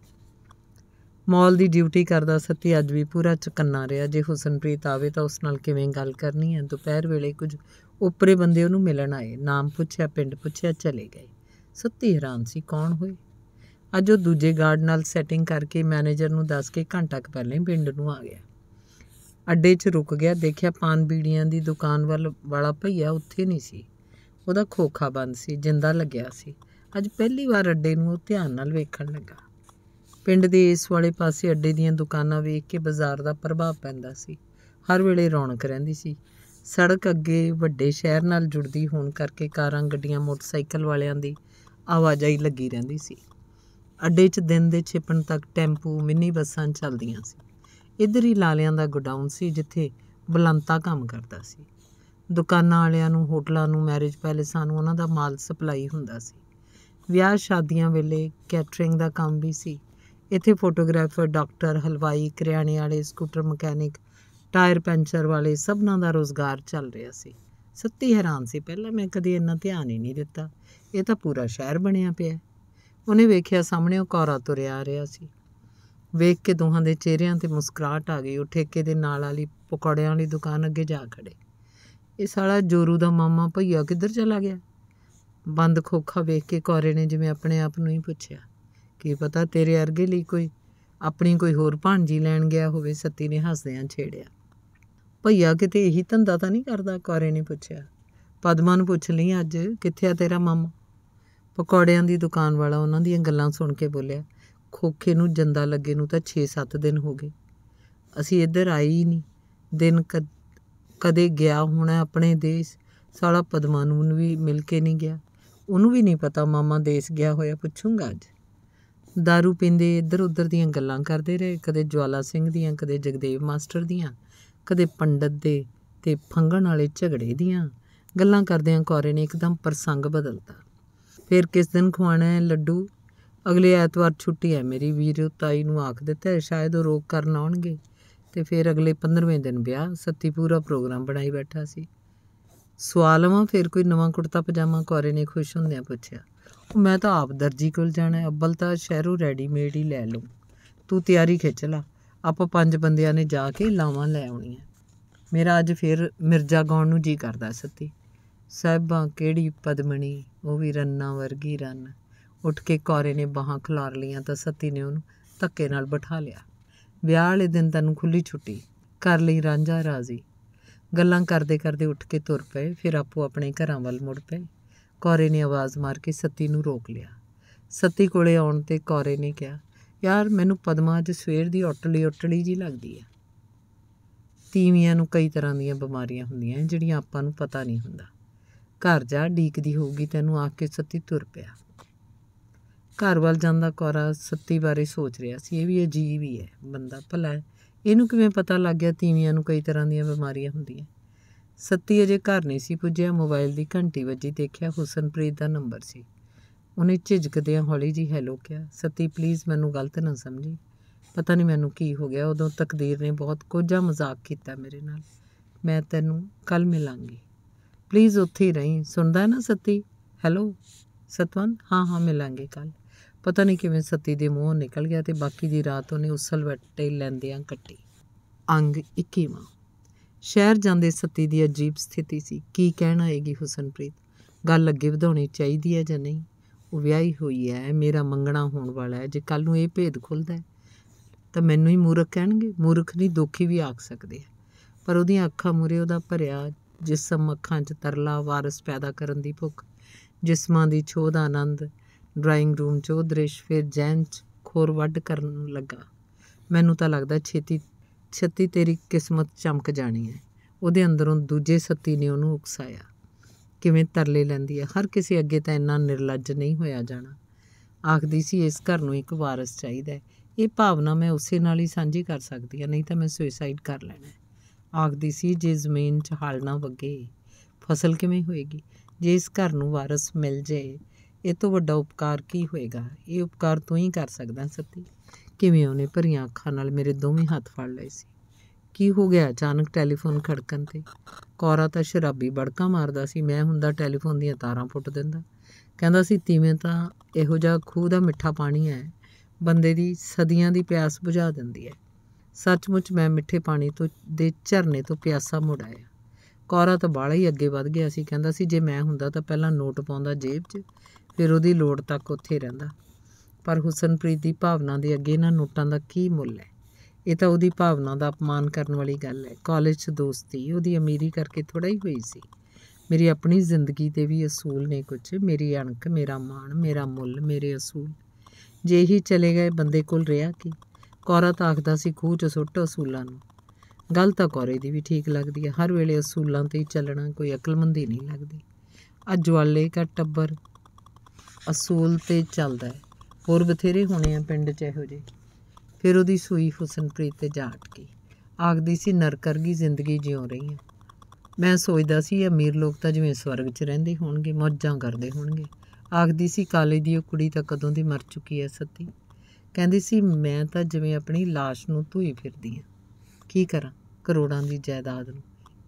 ਮਾਲ ਦੀ ਡਿਊਟੀ ਕਰਦਾ ਸਤੀ ਅੱਜ ਵੀ ਪੂਰਾ ਚਕੰਨਾ ਰਿਹਾ ਜੇ ਹੁਸਨਪ੍ਰੀਤ ਆਵੇ ਤਾਂ ਉਸ ਨਾਲ ਕਿਵੇਂ ਗੱਲ ਕਰਨੀ ਹੈ ਦੁਪਹਿਰ ਵੇਲੇ ਕੁਝ ਉਪਰੇ ਬੰਦੇ ਉਹਨੂੰ ਮਿਲਣ ਆਏ ਨਾਮ ਪੁੱਛਿਆ ਪਿੰਡ ਪੁੱਛਿਆ ਚਲੇ ਗਏ ਸੱਤੀ ਹੈਰਾਨ ਸੀ ਕੌਣ ਹੋਏ ਅੱਜ ਉਹ ਦੂਜੇ ਗਾਰਡ ਨਾਲ ਸੈਟਿੰਗ ਕਰਕੇ ਮੈਨੇਜਰ ਨੂੰ ਦੱਸ ਕੇ ਘੰਟਾ ਕ ਪਹਿਲਾਂ ਹੀ ਪਿੰਡ ਨੂੰ ਆ ਗਿਆ ਅੱਡੇ 'ਚ ਰੁਕ ਗਿਆ ਦੇਖਿਆ ਪਾਨ ਬੀੜੀਆਂ ਦੀ ਦੁਕਾਨ ਵੱਲ ਵਾਲਾ ਭਈਆ ਉੱਥੇ ਨਹੀਂ ਸੀ ਉਹਦਾ ਖੋਖਾ ਬੰਦ ਸੀ ਜਿੰਦਾ ਲੱਗਿਆ ਸੀ ਅੱਜ ਪਹਿਲੀ ਵਾਰ ਅੱਡੇ ਨੂੰ ਉਹ ਧਿਆਨ ਨਾਲ ਵੇਖਣ ਲੱਗਾ ਪਿੰਡ ਦੇ ਇਸ ਵਾਲੇ ਪਾਸੇ ਅੱਡੇ ਦੀਆਂ ਦੁਕਾਨਾਂ ਵੇਖ ਕੇ ਬਾਜ਼ਾਰ ਦਾ ਪ੍ਰਭਾਵ ਪੈਂਦਾ ਸੀ ਹਰ ਵੇਲੇ ਰੌਣਕ ਰਹਿੰਦੀ ਸੀ ਸੜਕ ਅੱਗੇ ਵੱਡੇ ਸ਼ਹਿਰ ਨਾਲ ਜੁੜਦੀ ਹੋਣ ਕਰਕੇ ਕਾਰਾਂ ਗੱਡੀਆਂ ਮੋਟਰਸਾਈਕਲ ਵਾਲਿਆਂ ਦੀ ਆਵਾਜਾਈ ਲੱਗੀ ਰਹਿੰਦੀ ਸੀ ਅੱਡੇ 'ਚ ਦਿਨ ਦੇ ਛਿਪਣ ਤੱਕ ਟੈਂਪੂ ਮਿੰਨੀ ਬੱਸਾਂ ਚੱਲਦੀਆਂ ਸੀ ਇਧਰ ਹੀ ਲਾਲਿਆਂ ਦਾ ਗੋਡਾਊਨ ਸੀ ਜਿੱਥੇ ਬਲੰਤਾ ਕੰਮ ਕਰਦਾ ਸੀ ਦੁਕਾਨਾਂ ਵਾਲਿਆਂ ਨੂੰ ਹੋਟਲਾਂ ਨੂੰ ਮੈਰਿਜ ਪੈਲੇਸਾਂ ਨੂੰ ਉਹਨਾਂ ਦਾ ਮਾਲ ਸਪਲਾਈ ਹੁੰਦਾ ਸੀ ਵਿਆਹ ਸ਼ਾਦੀਆਂ ਵੇਲੇ ਕੈਟਰਿੰਗ ਦਾ ਕੰਮ ਵੀ ਸੀ ਇੱਥੇ ਫੋਟੋਗ੍ਰਾਫਰ ਡਾਕਟਰ ਹਲਵਾਈ ਕਿਰਿਆਣੇ ਵਾਲੇ ਸਕੂਟਰ ਮਕੈਨਿਕ ਟਾਇਰ ਪੈਂਚਰ ਵਾਲੇ ਸਭਨਾਂ ਦਾ ਰੋਜ਼ਗਾਰ ਚੱਲ ਰਿਹਾ ਸੀ ਸੱਤੀ ਹੈਰਾਨ ਸੀ ਪਹਿਲਾਂ ਮੈਂ ਕਦੀ ਇੰਨਾ ਧਿਆਨ ਹੀ ਨਹੀਂ ਦਿੱਤਾ ਇਹ ਤਾਂ ਪੂਰਾ ਸ਼ਹਿਰ ਬਣਿਆ ਪਿਆ ਉਹਨੇ ਵੇਖਿਆ ਸਾਹਮਣੇ ਉਹ ਕੌਰਾ ਤੁਰਿਆ ਆ ਰਿਹਾ ਸੀ ਵੇਖ ਕੇ ਦੋਹਾਂ ਦੇ ਚਿਹਰਿਆਂ ਤੇ ਮੁਸਕਰਾਹਟ ਆ ਗਈ ਉਹ ਠੇਕੇ ਦੇ ਨਾਲ ਵਾਲੀ ਪਕੌੜਿਆਂ ਵਾਲੀ ਦੁਕਾਨ ਅੱਗੇ ਜਾ ਖੜੇ ਇਹ ਸਾਲਾ ਜੋਰੂ ਦਾ ਮਾਮਾ ਭਈਆ ਕਿੱਧਰ ਚਲਾ ਗਿਆ ਬੰਦ ਖੋਖਾ ਵੇਖ ਕੇ ਕੌਰੇ ਨੇ ਜਿਵੇਂ ਆਪਣੇ ਆਪ ਨੂੰ ਹੀ ਪੁੱਛਿਆ ਕੀ ਪਤਾ ਤੇਰੇ ਅਰਗੇ ਲਈ ਕੋਈ ਆਪਣੀ ਕੋਈ ਹੋਰ ਭਾਂਜੀ ਲੈਣ ਗਿਆ ਹੋਵੇ ਸੱਤੀ ਨੇ ਹੱਸਦਿਆਂ ਛੇੜਿਆ ਭਈਆ ਕਿਤੇ ਇਹੀ ਧੰਦਾ ਤਾਂ ਨਹੀਂ ਕਰਦਾ ਕਾਰੇ ਨੇ ਪੁੱਛਿਆ ਪਦਮਾ ਨੂੰ ਪੁੱਛ ਲਈ ਅੱਜ ਕਿੱਥੇ ਆ ਤੇਰਾ ਮਾਮਾ ਪਕੌੜਿਆਂ ਦੀ ਦੁਕਾਨ ਵਾਲਾ ਉਹਨਾਂ ਦੀਆਂ ਗੱਲਾਂ ਸੁਣ ਕੇ ਬੋਲਿਆ ਖੋਖੇ ਨੂੰ ਜੰਦਾ ਲੱਗੇ ਨੂੰ ਤਾਂ 6-7 ਦਿਨ ਹੋ ਗਏ ਅਸੀਂ ਇੱਧਰ ਆਏ ਹੀ ਨਹੀਂ ਦਿਨ ਕਦੇ ਗਿਆ ਹੋਣਾ ਆਪਣੇ ਦੇਸ਼ ਸਾਲਾ ਪਦਮਾ ਨੂੰ ਵੀ ਮਿਲ ਕੇ ਨਹੀਂ ਗਿਆ ਉਹਨੂੰ ਵੀ ਨਹੀਂ ਪਤਾ ਮਾਮਾ ਦੇਸ਼ ਗਿਆ ਹੋਇਆ ਪੁੱਛੂੰਗਾ ਅੱਜ ਦਾਰੂ ਪੀਂਦੇ ਇੱਧਰ ਉੱਧਰ ਦੀਆਂ ਗੱਲਾਂ ਕਰਦੇ ਰਹੇ ਕਦੇ ਜਵਾਲਾ ਸਿੰਘ ਦੀਆਂ ਕਦੇ ਜਗਦੇਵ ਮਾਸਟਰ ਦੀਆਂ ਕਦੇ ਪੰਡਤ ਦੇ ਤੇ ਫੰਗਣ ਵਾਲੇ ਝਗੜੇ ਦੀਆਂ ਗੱਲਾਂ ਕਰਦਿਆਂ ਕੌਰੇ ਨੇ ਇੱਕਦਮ ਪ੍ਰਸੰਗ ਬਦਲਤਾ ਫਿਰ ਕਿਸ ਦਿਨ ਖਵਾਣਾ ਹੈ ਲੱਡੂ ਅਗਲੇ ਐਤਵਾਰ ਛੁੱਟੀ ਹੈ ਮੇਰੀ ਵੀਰੋ ਤਾਈ ਨੂੰ ਆਖ ਦਿੱਤਾ ਸ਼ਾਇਦ ਉਹ ਰੋਕ ਕਰਨ ਆਉਣਗੇ ਤੇ ਫਿਰ ਅਗਲੇ 15ਵੇਂ ਦਿਨ ਵਿਆਹ ਸੱਤੀ ਪੂਰਾ ਪ੍ਰੋਗਰਾਮ ਬਣਾਈ ਬੈਠਾ ਸੀ ਵਾਂ ਫਿਰ ਕੋਈ ਨਵਾਂ ਕੁੜਤਾ ਪਜਾਮਾ ਕੌਰੇ ਨੇ ਖੁਸ਼ ਹੁੰਦਿਆਂ ਪੁੱਛਿਆ ਮੈਂ ਤਾਂ ਆਪ ਦਰਜੀ ਕੋਲ ਜਾਣਾ ਅੱਬਲ ਤਾਂ ਸ਼ਹਿਰੋਂ ਰੈਡੀਮੇਡ ਹੀ ਲੈ ਲਓ ਤੂੰ ਤਿਆਰੀ ਖਿੱਚ ਲਾ ਆਪਾਂ ਪੰਜ ਬੰਦਿਆਂ ਨੇ ਜਾ ਕੇ ਲਾਵਾਂ ਲੈ ਆਉਣੀਆਂ ਮੇਰਾ ਅੱਜ ਫੇਰ ਮਿਰਜ਼ਾ ਗਾਉਣ ਨੂੰ ਜੀ ਕਰਦਾ ਸੱਤੀ ਸਾਹਿਬਾਂ ਕਿਹੜੀ ਪਦਮਣੀ ਉਹ ਵੀ ਰੰਨਾ ਵਰਗੀ ਰੰਨ ਉੱਠ ਕੇ ਕੋਰੇ ਨੇ ਬਾਹਾਂ ਖਲਾਰ ਲੀਆਂ ਤਾਂ ਸੱਤੀ ਨੇ ਉਹਨੂੰ ਧੱਕੇ ਨਾਲ ਬਿਠਾ ਲਿਆ ਵਿਆਹ ਵਾਲੇ ਦਿਨ ਤੈਨੂੰ ਖੁੱਲੀ ਛੁੱਟੀ ਕਰ ਲਈ ਰਾਂਝਾ ਰਾਜ਼ੀ ਗੱਲਾਂ ਕਰਦੇ ਕਰਦੇ ਉੱਠ ਕੇ ਤੁਰ ਪਏ ਫਿਰ ਆਪੋ ਆਪਣੇ ਘਰਾਂ ਵੱਲ ਮੁੜ ਪਏ ਕੌਰੇ ਨੇ ਆਵਾਜ਼ ਮਾਰ ਕੇ ਸਤੀ ਨੂੰ ਰੋਕ ਲਿਆ ਸਤੀ ਕੋਲੇ ਆਉਣ ਤੇ ਕੌਰੇ ਨੇ ਕਿਹਾ ਯਾਰ ਮੈਨੂੰ ਪਦਮਾ ਅੱਜ ਸਵੇਰ ਦੀ ਉਟਲੀ ਉਟਲੀ ਜੀ ਲੱਗਦੀ ਹੈ ਤੀਵੀਆਂ ਨੂੰ ਕਈ ਤਰ੍ਹਾਂ ਦੀਆਂ ਬਿਮਾਰੀਆਂ ਹੁੰਦੀਆਂ ਜਿਹੜੀਆਂ ਆਪਾਂ ਨੂੰ ਪਤਾ ਨਹੀਂ ਹੁੰਦਾ ਘਰ ਜਾ ਡੀਕਦੀ ਹੋਊਗੀ ਤੈਨੂੰ ਆ ਕੇ ਸਤੀ ਤੁਰ ਪਿਆ ਘਰ ਵੱਲ ਜਾਂਦਾ ਕੌਰਾ ਸੱਤੀ ਬਾਰੇ ਸੋਚ ਰਿਹਾ ਸੀ ਇਹ ਵੀ ਅਜੀਬ ਹੀ ਹੈ ਬੰਦਾ ਭਲਾ ਇਹਨੂੰ ਕਿਵੇਂ ਪਤਾ ਲੱਗ ਗਿਆ ਤੀਵੀਆਂ ਨੂੰ ਕਈ ਤਰ੍ਹਾਂ ਦੀਆਂ ਬਿਮਾਰੀਆਂ ਹੁੰਦੀਆਂ ਸੱਤੀ ਅਜੇ ਘਰ ਨਹੀਂ ਸੀ ਪੁੱਜਿਆ ਮੋਬਾਈਲ ਦੀ ਘੰਟੀ ਵੱਜੀ ਦੇਖਿਆ ਹੁਸਨਪ੍ਰੀਤ ਦਾ ਨੰਬਰ ਸੀ ਉਹਨੇ ਝਿਜਕਦਿਆਂ ਹੌਲੀ ਜੀ ਹੈਲੋ ਕਿਹਾ ਸੱਤੀ ਪਲੀਜ਼ ਮੈਨੂੰ ਗਲਤ ਨਾ ਸਮਝੀ ਪਤਾ ਨਹੀਂ ਮੈਨੂੰ ਕੀ ਹੋ ਗਿਆ ਉਦੋਂ ਤਕਦੀਰ ਨੇ ਬਹੁਤ ਕੋਝਾ ਮਜ਼ਾਕ ਕੀਤਾ ਮੇਰੇ ਨਾਲ ਮੈਂ ਤੈਨੂੰ ਕੱਲ ਮਿਲਾਂਗੀ ਪਲੀਜ਼ ਉੱਥੇ ਹੀ ਰਹੀਂ ਸੁਣਦਾ ਨਾ ਸਤੀ ਹੈਲੋ ਸਤਵੰਤ ਹਾਂ ਹਾਂ ਮਿਲਾਂਗੇ ਕੱਲ ਪਤਾ ਨਹੀਂ ਕਿਵੇਂ ਸਤੀ ਦੇ ਮੂੰਹੋਂ ਨਿਕਲ ਗਿਆ ਤੇ ਬਾਕੀ ਦੀ ਰਾਤ ਉਹਨੇ ਉਸਲ ਵੱਟੇ ਲੈਂਦਿਆਂ ਕੱਟੀ ਅੰਗ 21 ਸ਼ਹਿਰ ਜਾਂਦੇ ਸਤੀ ਦੀ ਅਜੀਬ ਸਥਿਤੀ ਸੀ ਕੀ ਕਹਿਣਾ ਆਏਗੀ ਹੁਸਨਪ੍ਰੀਤ ਗੱਲ ਅੱਗੇ ਵਧਾਉਣੀ ਚਾਹੀਦੀ ਹੈ ਜਾਂ ਨਹੀਂ ਉਹ ਵਿਆਹੀ ਹੋਈ ਹੈ ਮੇਰਾ ਮੰਗਣਾ ਹੋਣ ਵਾਲਾ ਹੈ ਜੇ ਕੱਲ ਨੂੰ ਇਹ ਭੇਦ ਖੁੱਲਦਾ ਹੈ ਤਾਂ ਮੈਨੂੰ ਹੀ ਮੂਰਖ ਕਹਿਣਗੇ ਮੂਰਖ ਨਹੀਂ ਦੋਖੀ ਵੀ ਆਖ ਸਕਦੇ ਆ ਪਰ ਉਹਦੀਆਂ ਅੱਖਾਂ ਮੂਰੇ ਉਹਦਾ ਭਰਿਆ ਜਿਸਮ ਅੱਖਾਂ 'ਚ ਤਰਲਾ ਵਾਰਸ ਪੈਦਾ ਕਰਨ ਦੀ ਭੁੱਖ ਜਿਸਮਾਂ ਦੀ ਛੋਹ ਦਾ ਆਨੰਦ ਡਰਾਇੰਗ ਰੂਮ 'ਚ ਉਹ ਦ੍ਰਿਸ਼ ਫਿਰ ਜੈਂਚ ਖੋਰ ਵੱਢ ਕਰਨ ਲੱਗਾ ਮੈਨੂੰ ਤਾਂ ਲੱਗਦਾ ਛੇਤੀ ਛੱਤੀ ਤੇਰੀ ਕਿਸਮਤ ਚਮਕ ਜਾਣੀ ਹੈ ਉਹਦੇ ਅੰਦਰੋਂ ਦੂਜੇ ਸੱਤੀ ਨੇ ਉਹਨੂੰ ਉਕਸਾਇਆ ਕਿਵੇਂ ਤਰਲੇ ਲੈਂਦੀ ਹੈ ਹਰ ਕਿਸੇ ਅੱਗੇ ਤਾਂ ਇੰਨਾ ਨਿਰਲੱਜ ਨਹੀਂ ਹੋਇਆ ਜਾਣਾ ਆਖਦੀ ਸੀ ਇਸ ਘਰ ਨੂੰ ਇੱਕ ਵਾਰਸ ਚਾਹੀਦਾ ਹੈ ਇਹ ਭਾਵਨਾ ਮੈਂ ਉਸੇ ਨਾਲ ਹੀ ਸਾਂਝੀ ਕਰ ਸਕਦੀ ਹਾਂ ਨਹੀਂ ਤਾਂ ਮੈਂ ਸੁਇਸਾਈਡ ਕਰ ਲੈਣਾ ਆਖਦੀ ਸੀ ਜੇ ਜ਼ਮੀਨ 'ਚ ਹਲ ਨਾ ਵਗੇ ਫਸਲ ਕਿਵੇਂ ਹੋਏਗੀ ਜੇ ਇਸ ਘਰ ਨੂੰ ਵਾਰਸ ਮਿਲ ਜੇ ਇਹ ਤੋਂ ਵੱਡਾ ਉਪਕਾਰ ਕੀ ਹੋਏਗਾ ਇਹ ਉਪਕਾਰ ਤੂੰ ਹੀ ਕਰ ਸਕਦਾ ਸੱਤੀ ਕਿਵੇਂ ਉਹਨੇ ਭਰੀਆਂ ਅੱਖਾਂ ਨਾਲ ਮੇਰੇ ਦੋਵੇਂ ਹੱਥ ਫੜ ਲਏ ਸੀ ਕੀ ਹੋ ਗਿਆ ਅਚਾਨਕ ਟੈਲੀਫੋਨ ਖੜਕਣ ਤੇ ਕੌਰਾ ਤਾਂ ਸ਼ਰਾਬੀ ਬੜਕਾ ਮਾਰਦਾ ਸੀ ਮੈਂ ਹੁੰਦਾ ਟੈਲੀਫੋਨ ਦੀਆਂ ਤਾਰਾਂ ਪੁੱਟ ਦਿੰਦਾ ਕਹਿੰਦਾ ਸੀ ਤੀਵੇਂ ਤਾਂ ਇਹੋ ਜਿਹਾ ਖੂਹ ਦਾ ਮਿੱਠਾ ਪਾਣੀ ਹੈ ਬੰਦੇ ਦੀ ਸਦੀਆਂ ਦੀ ਪਿਆਸ ਬੁਝਾ ਦਿੰਦੀ ਹੈ ਸੱਚਮੁੱਚ ਮੈਂ ਮਿੱਠੇ ਪਾਣੀ ਤੋਂ ਦੇ ਝਰਨੇ ਤੋਂ ਪਿਆਸਾ ਮੁੜਾਇਆ ਕੌਰਾ ਤਾਂ ਬਾਲਾ ਹੀ ਅੱਗੇ ਵੱਧ ਗਿਆ ਸੀ ਕਹਿੰਦਾ ਸੀ ਜੇ ਮੈਂ ਹੁੰਦਾ ਤਾਂ ਪਹਿਲਾਂ ਨੋਟ ਪਾਉਂਦਾ ਜੇਬ 'ਚ ਫਿਰ ਉਹਦੀ ਲੋੜ ਤੱਕ ਉੱਥੇ ਰਹਿੰਦਾ ਪਰ ਹੁਸਨਪ੍ਰੀਤ ਦੀ ਭਾਵਨਾ ਦੇ ਅੱਗੇ ਇਹਨਾਂ ਨੋਟਾਂ ਦਾ ਕੀ ਮੁੱਲ ਹੈ ਇਹ ਤਾਂ ਉਹਦੀ ਭਾਵਨਾ ਦਾ ਅਪਮਾਨ ਕਰਨ ਵਾਲੀ ਗੱਲ ਹੈ ਕਾਲਜ 'ਚ ਦੋਸਤੀ ਉਹਦੀ ਅਮੀਰੀ ਕਰਕੇ ਥੋੜਾ ਹੀ ਹੋਈ ਸੀ ਮੇਰੀ ਆਪਣੀ ਜ਼ਿੰਦਗੀ ਤੇ ਵੀ ਅਸੂਲ ਨੇ ਕੁਝ ਮੇਰੀ ਅਣਖ ਮੇਰਾ ਮਾਣ ਮੇਰਾ ਮੁੱਲ ਮੇਰੇ ਅਸੂਲ ਜੇ ਹੀ ਚਲੇ ਗਏ ਬੰਦੇ ਕੋਲ ਰਿਹਾ ਕੀ ਕੌਰਾ ਤਾਂ ਆਖਦਾ ਸੀ ਖੂਚ ਸੁੱਟ ਅਸੂਲਾਂ ਨੂੰ ਗੱਲ ਤਾਂ ਕੌਰੇ ਦੀ ਵੀ ਠੀਕ ਲੱਗਦੀ ਹੈ ਹਰ ਵੇਲੇ ਅਸੂਲਾਂ ਤੇ ਹੀ ਚੱਲਣਾ ਕੋਈ ਅਕਲਮੰਦੀ ਨਹੀਂ ਲੱਗਦੀ ਅੱਜ ਵਾਲੇ ਕਾ ਟੱਬਰ ਅਸੂਲ ਤੇ ਚੱਲਦਾ ਹੈ ਹੋਰ ਬਥੇਰੇ ਹੋਣੇ ਆ ਪਿੰਡ 'ਚ ਇਹੋ ਜੇ ਫਿਰ ਉਹਦੀ ਸੂਈ ਹੁਸਨਪ੍ਰੀਤ ਤੇ ਜਾਟ ਕੀ ਆਖਦੀ ਸੀ ਨਰਕਰਗੀ ਜ਼ਿੰਦਗੀ ਜਿਉ ਰਹੀ ਆ ਮੈਂ ਸੋਚਦਾ ਸੀ ਅਮੀਰ ਲੋਕ ਤਾਂ ਜਿਵੇਂ ਸਵਰਗ 'ਚ ਰਹਿੰਦੇ ਹੋਣਗੇ ਮੌਜਾਂ ਕਰਦੇ ਹੋਣਗੇ ਆਖਦੀ ਸੀ ਕਾਲੇ ਦੀ ਉਹ ਕੁੜੀ ਤਾਂ ਕਦੋਂ ਦੀ ਮਰ ਚੁੱਕੀ ਐ ਸੱਤੀ ਕਹਿੰਦੀ ਸੀ ਮੈਂ ਤਾਂ ਜਿਵੇਂ ਆਪਣੀ লাশ ਨੂੰ ਧੋਈ ਫਿਰਦੀ ਆ ਕੀ ਕਰਾਂ ਕਰੋੜਾਂ ਦੀ ਜਾਇਦਾਦ ਨੂੰ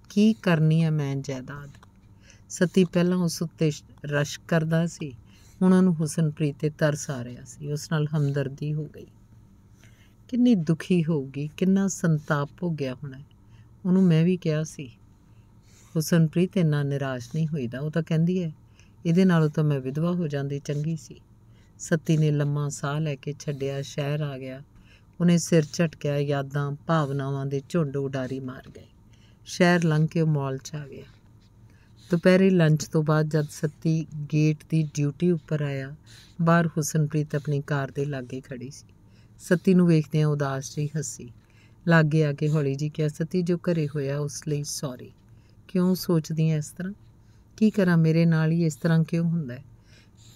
ਕੀ ਕਰਨੀ ਆ ਮੈਂ ਜਾਇਦਾਦ ਸਤੀ ਪਹਿਲਾਂ ਉਸ ਉੱਤੇ ਰਸ਼ ਕਰਦਾ ਸੀ ਉਹਨਾਂ ਨੂੰ ਹੁਸਨਪ੍ਰੀਤ ਤੇ ਤਰਸ ਆ ਰਿਹਾ ਸੀ ਉਸ ਨਾਲ ਹਮਦਰਦੀ ਹੋ ਗਈ ਕਿੰਨੀ ਦੁਖੀ ਹੋਊਗੀ ਕਿੰਨਾ ਸੰਤਾਪ ਭੋਗਿਆ ਹੋਣਾ ਉਹਨੂੰ ਮੈਂ ਵੀ ਕਿਹਾ ਸੀ ਹੁਸਨਪ੍ਰੀਤ ਇੰਨਾ ਨਿਰਾਸ਼ ਨਹੀਂ ਹੋਈਦਾ ਉਹ ਤਾਂ ਕਹਿੰਦੀ ਹੈ ਇਹਦੇ ਨਾਲੋਂ ਤਾਂ ਮੈਂ ਵਿਧਵਾ ਹੋ ਜਾਂਦੀ ਚੰਗੀ ਸੀ ਸੱਤੀ ਨੇ ਲੰਮਾ ਸਾਹ ਲੈ ਕੇ ਛੱਡਿਆ ਸ਼ਹਿਰ ਆ ਗਿਆ ਉਹਨੇ ਸਿਰ ਝਟਕਿਆ ਯਾਦਾਂ ਭਾਵਨਾਵਾਂ ਦੇ ਝੁੰਡ ਉਡਾਰੀ ਮਾਰ ਗਏ ਸ਼ਹਿਰ ਲੰਘ ਕੇ ਮਾਲ ਚ ਆ ਗਿਆ ਦੁਪਹਿਰੇ ਲੰਚ ਤੋਂ ਬਾਅਦ ਜਦ ਸੱਤੀ ਗੇਟ ਦੀ ਡਿਊਟੀ ਉੱਪਰ ਆਇਆ ਬਾਹਰ ਹੁਸਨਪ੍ਰੀਤ ਆਪਣੀ ਕਾਰ ਦੇ ਲਾਗੇ ਖੜੀ ਸੀ ਸੱਤੀ ਨੂੰ ਵੇਖਦਿਆਂ ਉਦਾਸ ਜਿਹੀ ਹੱਸੀ ਲਾਗੇ ਆ ਕੇ ਹੌਲੀ ਜੀ ਕਿਹਾ ਸੱਤੀ ਜੋ ਘਰੇ ਹੋਇਆ ਉਸ ਲਈ ਸੌਰੀ ਕਿਉਂ ਸੋਚਦੀ ਐ ਇਸ ਤਰ੍ਹਾਂ ਕੀ ਕਰਾਂ ਮੇਰੇ ਨਾਲ ਹੀ ਇਸ ਤਰ੍ਹਾਂ ਕਿਉਂ ਹੁੰਦਾ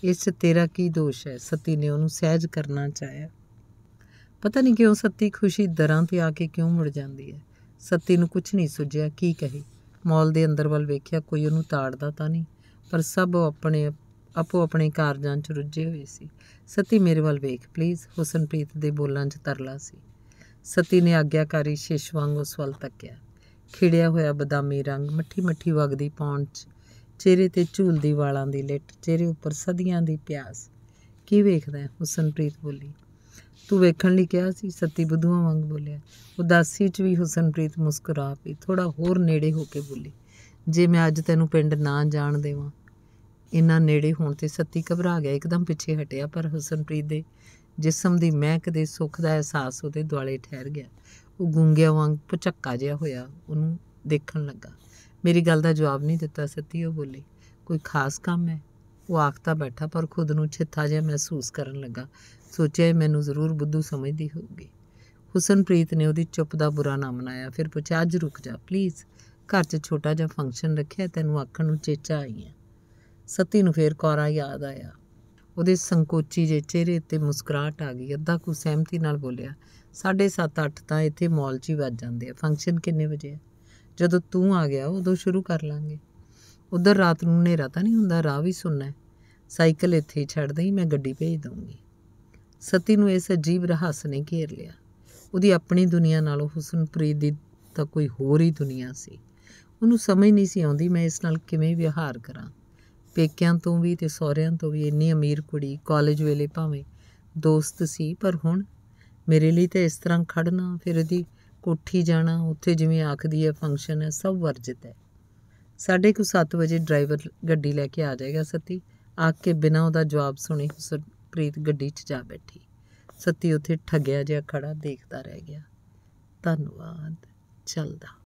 ਇਸ ਤੇਰਾ ਕੀ ਦੋਸ਼ ਹੈ ਸੱਤੀ ਨੇ ਉਹਨੂੰ ਸਹਿਜ ਕਰਨਾ ਚਾਹਿਆ ਪਤਾ ਨਹੀਂ ਕਿਉਂ ਸੱਤੀ ਖੁਸ਼ੀ ਦਰਾਂ ਤੇ ਆ ਕੇ ਕਿਉਂ ਮੁੜ ਜਾਂਦੀ ਹੈ ਸੱਤੀ ਨੂੰ ਕੁਝ ਨਹੀਂ ਸੁਝਿਆ ਕੀ ਕਹੇ ਮਾਲ ਦੇ ਅੰਦਰ ਵੱਲ ਵੇਖਿਆ ਕੋਈ ਉਹਨੂੰ ਤਾੜਦਾ ਤਾਂ ਨਹੀਂ ਪਰ ਸਭ ਆਪਣੇ ਆਪੋ ਆਪਣੇ ਕਾਰਜਾਂ 'ਚ ਰੁੱਝੇ ਹੋਏ ਸੀ ਸਤੀ ਮੇਰੇ ਵੱਲ ਵੇਖ ਪਲੀਜ਼ ਹੁਸਨਪ੍ਰੀਤ ਦੇ ਬੋਲਾਂ 'ਚ ਤਰਲਾ ਸੀ ਸਤੀ ਨੇ ਆਗਿਆਕਾਰੀ ਸ਼ੇਸ਼ ਵਾਂਗ ਉਸ ਵੱਲ ਤੱਕਿਆ ਖਿੜਿਆ ਹੋਇਆ ਬਦਾਮੀ ਰੰਗ ਮੱਠੀ ਮੱਠੀ ਵਗਦੀ 'ਚ ਚਿਹਰੇ ਤੇ ਝੂਲਦੀ ਵਾਲਾਂ ਦੀ ਲਿੱਟ ਚਿਹਰੇ ਉੱਪਰ ਸਦੀਆਂ ਦੀ ਪਿਆਸ ਕੀ ਵੇਖਦਾ ਹੈ ਹੁਸਨਪ੍ਰੀਤ ਬੋਲੀ ਤੂੰ ਵੇਖਣ ਲਈ ਕਿਹਾ ਸੀ ਸੱਤੀ ਬੁੱਧੂਆਂ ਵਾਂਗ ਬੋਲਿਆ ਉਦਾਸੀ 'ਚ ਵੀ ਹੁਸਨਪ੍ਰੀਤ ਮੁਸਕਰਾ ਪਈ ਥੋੜਾ ਹੋਰ ਨੇੜੇ ਹੋ ਕੇ ਬੋਲੀ ਜੇ ਮੈਂ ਅੱਜ ਤੈਨੂੰ ਪਿੰਡ ਨਾ ਜਾਣ ਦੇਵਾਂ ਇੰਨਾ ਨੇੜੇ ਹੋਣ ਤੇ ਸੱਤੀ ਘਬਰਾ ਗਿਆ ਇੱਕਦਮ ਪਿੱਛੇ ਹਟਿਆ ਪਰ ਹੁਸਨਪ੍ਰੀਤ ਦੇ ਜਿਸਮ ਦੀ ਮਹਿਕ ਦੇ ਸੁੱਖ ਦਾ ਅਹਿਸਾਸ ਉਹਦੇ ਦੁਆਲੇ ਠਹਿਰ ਗਿਆ ਉਹ ਗੁੰਗਿਆ ਵਾਂਗ ਪਚੱਕਾ ਜਿਹਾ ਹੋਇਆ ਉਹਨੂੰ ਦੇਖਣ ਲੱਗਾ ਮੇਰੀ ਗੱਲ ਦਾ ਜਵਾਬ ਨਹੀਂ ਦਿੱਤਾ ਸੱਤੀ ਉਹ ਬੋਲੀ ਕੋਈ ਖਾਸ ਕੰਮ ਹੈ ਉਹ ਆਖਤਾ ਬੈਠਾ ਪਰ ਖੁਦ ਨੂੰ ਛਿੱਥਾ ਜਿਹਾ ਮਹਿਸੂਸ ਕਰਨ ਲੱਗਾ ਸੋਚਿਆ ਮੈਨੂੰ ਜ਼ਰੂਰ ਬੁੱਧੂ ਸਮਝਦੀ ਹੋਊਗੀ ਹੁਸਨਪ੍ਰੀਤ ਨੇ ਉਹਦੀ ਚੁੱਪ ਦਾ ਬੁਰਾ ਨਾ ਮਨਾਇਆ ਫਿਰ ਪੁੱਛਿਆ ਅੱਜ ਰੁਕ ਜਾ ਪਲੀਜ਼ ਘਰ 'ਚ ਛੋਟਾ ਜਿਹਾ ਫੰਕਸ਼ਨ ਰੱਖਿਆ ਤੈਨੂੰ ਆਖਣ ਨੂੰ ਚੇਚਾ ਆਈ ਸਤੀ ਨੂੰ ਫੇਰ ਕੋਰਾ ਯਾਦ ਆਇਆ ਉਹਦੇ ਸੰਕੋਚੀ ਜੇ ਚਿਹਰੇ ਤੇ ਮੁਸਕਰਾਹਟ ਆ ਗਈ ਅੱਧਾ ਕੁ ਸਹਿਮਤੀ ਨਾਲ ਬੋਲਿਆ 7:30 ਤਾਂ ਇੱਥੇ ਮਾਲ 'ਚ ਹੀ ਵੱਜ ਜਾਂਦੇ ਆ ਫੰਕਸ਼ਨ ਕਿੰਨੇ ਵਜੇ ਆ ਜਦੋਂ ਤੂੰ ਆ ਗਿਆ ਉਦੋਂ ਸ਼ੁਰੂ ਕਰ ਲਾਂਗੇ ਉਧਰ ਰਾਤ ਨੂੰ ਹਨੇਰਾ ਤਾਂ ਨਹੀਂ ਹੁੰਦਾ ਰਾਹ ਵੀ ਸੁਣਨਾ ਸਾਈਕਲ ਇੱਥੇ ਛੱਡ ਦੇਈ ਮੈਂ ਗੱਡੀ ਭੇਜ ਦਊਂਗੀ ਸਤੀ ਨੂੰ ਇਸ ਅਜੀਬ ਰਹੱਸ ਨੇ ਘੇਰ ਲਿਆ ਉਹਦੀ ਆਪਣੀ ਦੁਨੀਆ ਨਾਲੋਂ ਹੁਸਨਪ੍ਰੀਤ ਦੀ ਤਾਂ ਕੋਈ ਹੋਰ ਹੀ ਦੁਨੀਆ ਸੀ ਉਹਨੂੰ ਸਮਝ ਨਹੀਂ ਸੀ ਆਉਂਦੀ ਮੈਂ ਇਸ ਨਾਲ ਕਿਵੇਂ ਵਿਹਾਰ ਕਰਾਂ ਪੇਕਿਆਂ ਤੋਂ ਵੀ ਤੇ ਸਹੁਰਿਆਂ ਤੋਂ ਵੀ ਇੰਨੀ ਅਮੀਰ ਕੁੜੀ ਕਾਲਜ ਵੇਲੇ ਭਾਵੇਂ ਦੋਸਤ ਸੀ ਪਰ ਹੁਣ ਮੇਰੇ ਲਈ ਤਾਂ ਇਸ ਤਰ੍ਹਾਂ ਖੜਨਾ ਫਿਰ ਇਹਦੀ ਕੋਠੀ ਜਾਣਾ ਉੱਥੇ ਜਿਵੇਂ ਆਖਦੀ ਹੈ ਫੰਕਸ਼ਨ ਹੈ ਸਭ ਵਰਜਿਤ ਹੈ ਸਾਡੇ ਕੋ 7 ਵਜੇ ਡਰਾਈਵਰ ਗੱਡੀ ਲੈ ਕੇ ਆ ਜਾਏਗਾ ਸਤੀ ਆ ਕੇ ਬਿਨਾਂ ਉਹਦਾ ਜਵਾਬ ਸੁਣੇ ਪ੍ਰੀਤ ਗੱਡੀ 'ਚ ਜਾ ਬੈਠੀ ਸਤੀ ਉੱਥੇ ਠੱਗਿਆ ਜਿਹਾ ਖੜਾ ਦੇਖਦਾ ਰਹਿ ਗਿਆ ਧੰਨਵਾਦ ਚੱਲਦਾ